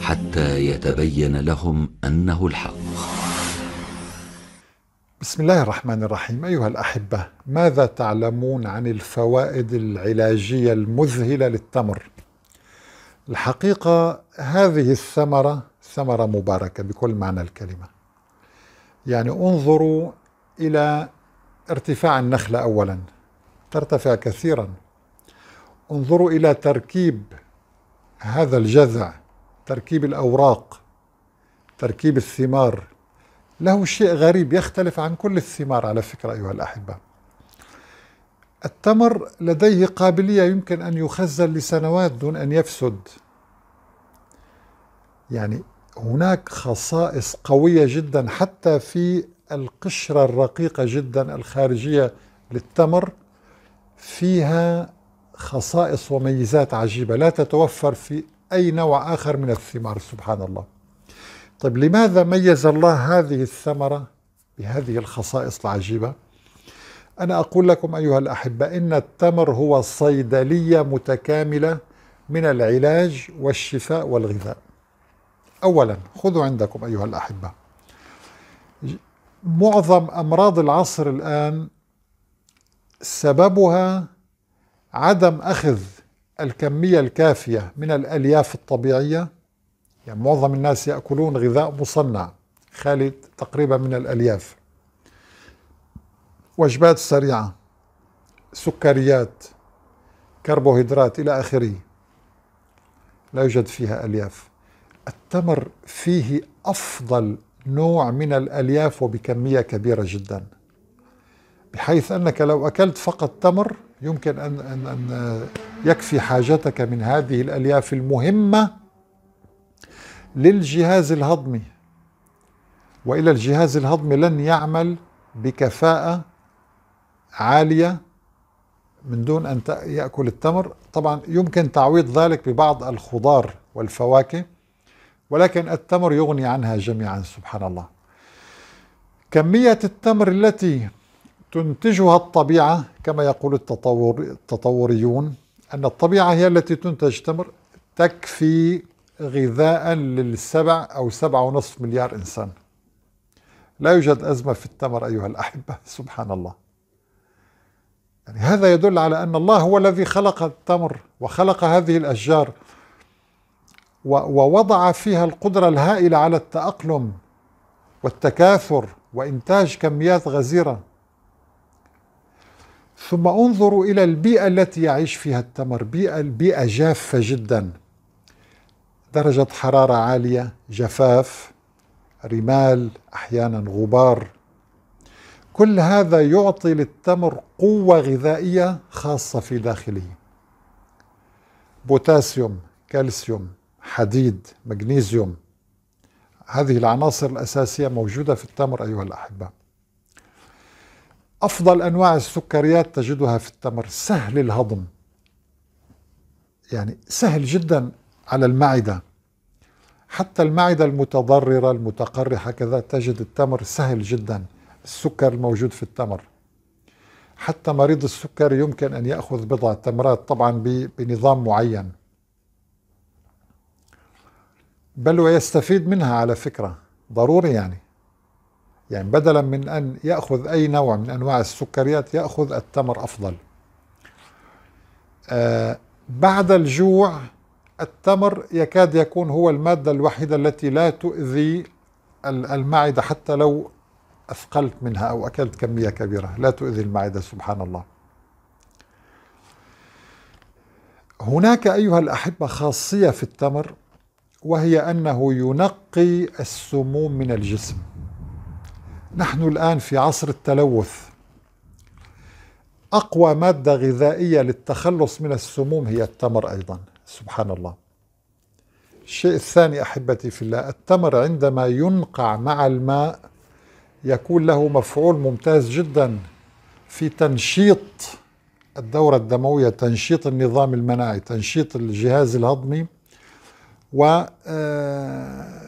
حتى يتبين لهم انه الحق. بسم الله الرحمن الرحيم، ايها الاحبه، ماذا تعلمون عن الفوائد العلاجيه المذهله للتمر؟ الحقيقه هذه الثمره ثمره مباركه بكل معنى الكلمه. يعني انظروا الى ارتفاع النخله اولا، ترتفع كثيرا. انظروا الى تركيب هذا الجذع تركيب الأوراق تركيب الثمار له شيء غريب يختلف عن كل الثمار على فكرة أيها الأحبة التمر لديه قابلية يمكن أن يخزن لسنوات دون أن يفسد يعني هناك خصائص قوية جدا حتى في القشرة الرقيقة جدا الخارجية للتمر فيها خصائص وميزات عجيبة لا تتوفر في أي نوع آخر من الثمار سبحان الله طيب لماذا ميز الله هذه الثمرة بهذه الخصائص العجيبة أنا أقول لكم أيها الأحبة إن التمر هو صيدلية متكاملة من العلاج والشفاء والغذاء أولا خذوا عندكم أيها الأحبة معظم أمراض العصر الآن سببها عدم أخذ الكمية الكافية من الألياف الطبيعية يعني معظم الناس يأكلون غذاء مصنع خالي تقريبا من الألياف وجبات سريعة سكريات كربوهيدرات إلى آخره لا يوجد فيها ألياف التمر فيه أفضل نوع من الألياف وبكمية كبيرة جدا بحيث أنك لو أكلت فقط تمر يمكن أن, أن, أن يكفي حاجتك من هذه الألياف المهمة للجهاز الهضمي وإلى الجهاز الهضمي لن يعمل بكفاءة عالية من دون أن يأكل التمر طبعا يمكن تعويض ذلك ببعض الخضار والفواكه ولكن التمر يغني عنها جميعا سبحان الله كمية التمر التي تنتجها الطبيعة كما يقول التطور التطوريون أن الطبيعة هي التي تنتج تمر تكفي غذاء للسبع أو سبعة ونصف مليار إنسان لا يوجد أزمة في التمر أيها الأحبة سبحان الله يعني هذا يدل على أن الله هو الذي خلق التمر وخلق هذه الأشجار ووضع فيها القدرة الهائلة على التأقلم والتكاثر وإنتاج كميات غزيرة ثم انظروا إلى البيئة التي يعيش فيها التمر بيئة البيئة جافة جدا درجة حرارة عالية جفاف رمال أحيانا غبار كل هذا يعطي للتمر قوة غذائية خاصة في داخله بوتاسيوم كالسيوم حديد مغنيسيوم هذه العناصر الأساسية موجودة في التمر أيها الأحبة أفضل أنواع السكريات تجدها في التمر سهل الهضم يعني سهل جدا على المعدة حتى المعدة المتضررة المتقرحة كذا تجد التمر سهل جدا السكر الموجود في التمر حتى مريض السكر يمكن أن يأخذ بضع تمرات طبعا بنظام معين بل ويستفيد منها على فكرة ضروري يعني يعني بدلا من أن يأخذ أي نوع من أنواع السكريات يأخذ التمر أفضل آه بعد الجوع التمر يكاد يكون هو المادة الوحيدة التي لا تؤذي المعدة حتى لو أثقلت منها أو أكلت كمية كبيرة لا تؤذي المعدة سبحان الله هناك أيها الأحبة خاصية في التمر وهي أنه ينقي السموم من الجسم نحن الآن في عصر التلوث أقوى مادة غذائية للتخلص من السموم هي التمر أيضا سبحان الله الشيء الثاني أحبتي في الله التمر عندما ينقع مع الماء يكون له مفعول ممتاز جدا في تنشيط الدورة الدموية تنشيط النظام المناعي تنشيط الجهاز الهضمي و آه،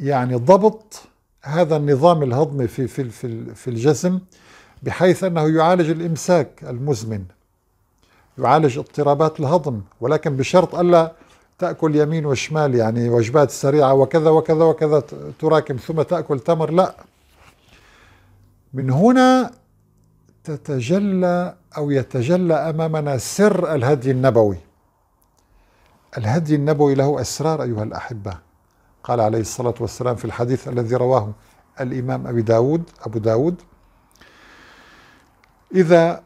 يعني ضبط هذا النظام الهضمي في في في, في الجسم بحيث انه يعالج الامساك المزمن يعالج اضطرابات الهضم ولكن بشرط الا تاكل يمين وشمال يعني وجبات سريعه وكذا وكذا وكذا تراكم ثم تاكل تمر لا من هنا تتجلى او يتجلى امامنا سر الهدي النبوي الهدي النبوي له اسرار ايها الاحبه قال عليه الصلاة والسلام في الحديث الذي رواه الإمام أبي داود أبو داود إذا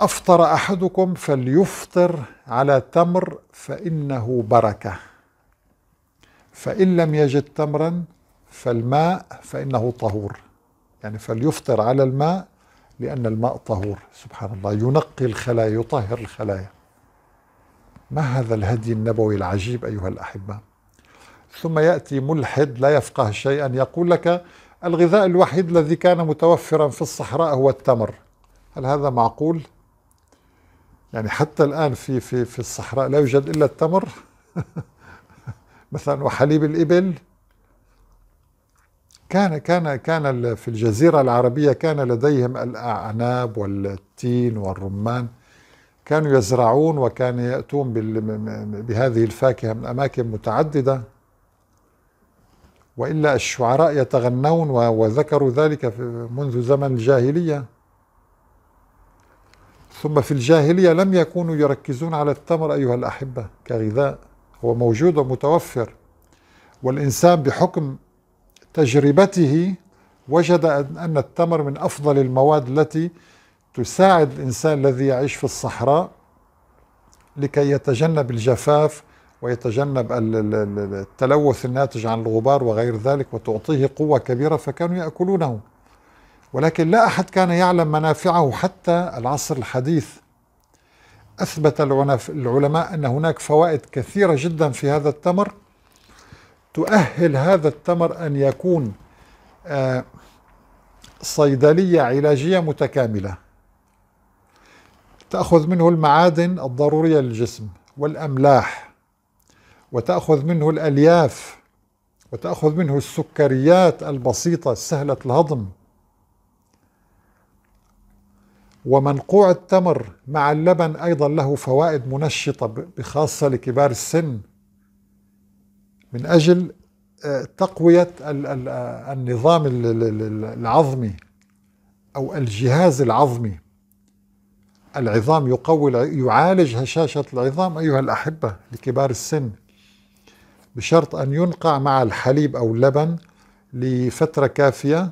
أفطر أحدكم فليفطر على تمر فإنه بركة فإن لم يجد تمرا فالماء فإنه طهور يعني فليفطر على الماء لأن الماء طهور سبحان الله ينقي الخلايا يطهر الخلايا ما هذا الهدي النبوي العجيب أيها الأحبة ثم يأتي ملحد لا يفقه شيئا يقول لك الغذاء الوحيد الذي كان متوفرا في الصحراء هو التمر هل هذا معقول؟ يعني حتى الآن في في في الصحراء لا يوجد إلا التمر مثلا وحليب الإبل كان كان كان في الجزيرة العربية كان لديهم الأعناب والتين والرمان كانوا يزرعون وكانوا يأتون بهذه الفاكهة من أماكن متعددة والا الشعراء يتغنون وذكروا ذلك منذ زمن الجاهليه ثم في الجاهليه لم يكونوا يركزون على التمر ايها الاحبه كغذاء هو موجود ومتوفر والانسان بحكم تجربته وجد ان التمر من افضل المواد التي تساعد الانسان الذي يعيش في الصحراء لكي يتجنب الجفاف ويتجنب التلوث الناتج عن الغبار وغير ذلك وتعطيه قوة كبيرة فكانوا يأكلونه ولكن لا أحد كان يعلم منافعه حتى العصر الحديث أثبت العلماء أن هناك فوائد كثيرة جدا في هذا التمر تؤهل هذا التمر أن يكون آه، صيدلية علاجية متكاملة تأخذ منه المعادن الضرورية للجسم والأملاح وتأخذ منه الألياف وتأخذ منه السكريات البسيطة سهلة الهضم ومنقوع التمر مع اللبن أيضا له فوائد منشطة بخاصة لكبار السن من أجل آه، تقوية آه، النظام العظمي أو الجهاز العظمي العظام يقوي يعالج هشاشة العظام أيها الأحبة لكبار السن بشرط أن ينقع مع الحليب أو اللبن لفترة كافية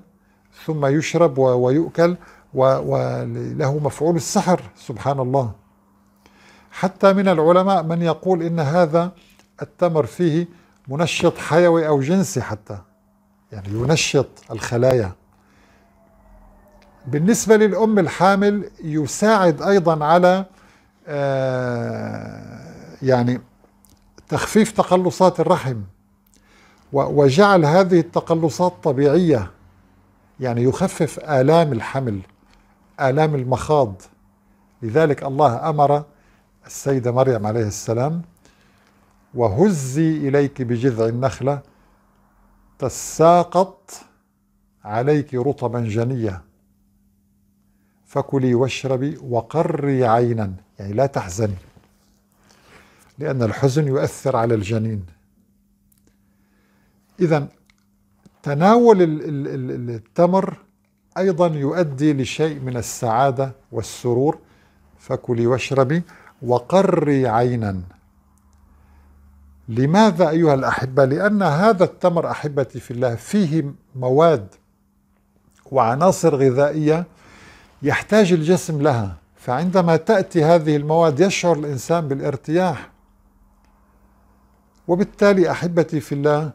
ثم يشرب ويؤكل وله مفعول السحر سبحان الله حتى من العلماء من يقول إن هذا التمر فيه منشط حيوي أو جنسي حتى يعني ينشط الخلايا بالنسبة للأم الحامل يساعد أيضا على آه، يعني تخفيف تقلصات الرحم وجعل هذه التقلصات طبيعية يعني يخفف آلام الحمل آلام المخاض لذلك الله أمر السيدة مريم عليه السلام وهزي إليك بجذع النخلة تساقط عليك رطبا جنيا فكلي واشربي وقري عينا يعني لا تحزني لأن الحزن يؤثر على الجنين إذا تناول التمر أيضا يؤدي لشيء من السعادة والسرور فكلي واشربي وقري عينا لماذا أيها الأحبة؟ لأن هذا التمر أحبتي في الله فيه مواد وعناصر غذائية يحتاج الجسم لها فعندما تأتي هذه المواد يشعر الإنسان بالارتياح وبالتالي احبتي في الله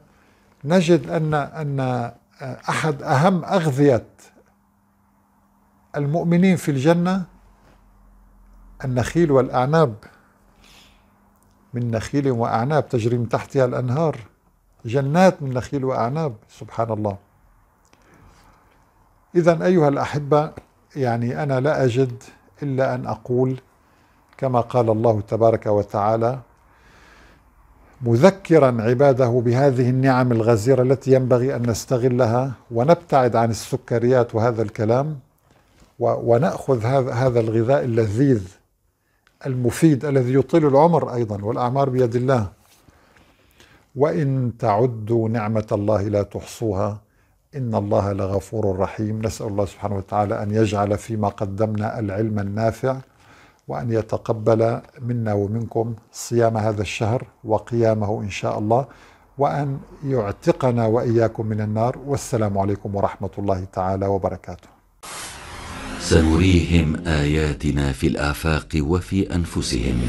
نجد ان ان آه، احد اهم اغذيه المؤمنين في الجنه النخيل والاعناب من نخيل واعناب تجري من تحتها الانهار جنات من نخيل واعناب سبحان الله اذا ايها الاحبه يعني انا لا اجد الا ان اقول كما قال الله تبارك وتعالى مذكرا عباده بهذه النعم الغزيره التي ينبغي ان نستغلها ونبتعد عن السكريات وهذا الكلام وناخذ هذا الغذاء اللذيذ المفيد الذي يطيل العمر ايضا والاعمار بيد الله وان تعدوا نعمه الله لا تحصوها ان الله لغفور رحيم نسال الله سبحانه وتعالى ان يجعل فيما قدمنا العلم النافع وأن يتقبل منا ومنكم صيام هذا الشهر وقيامه إن شاء الله وأن يعتقنا وإياكم من النار والسلام عليكم ورحمة الله تعالى وبركاته سنريهم آياتنا في الآفاق وفي أنفسهم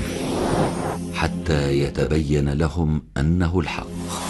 حتى يتبين لهم أنه الحق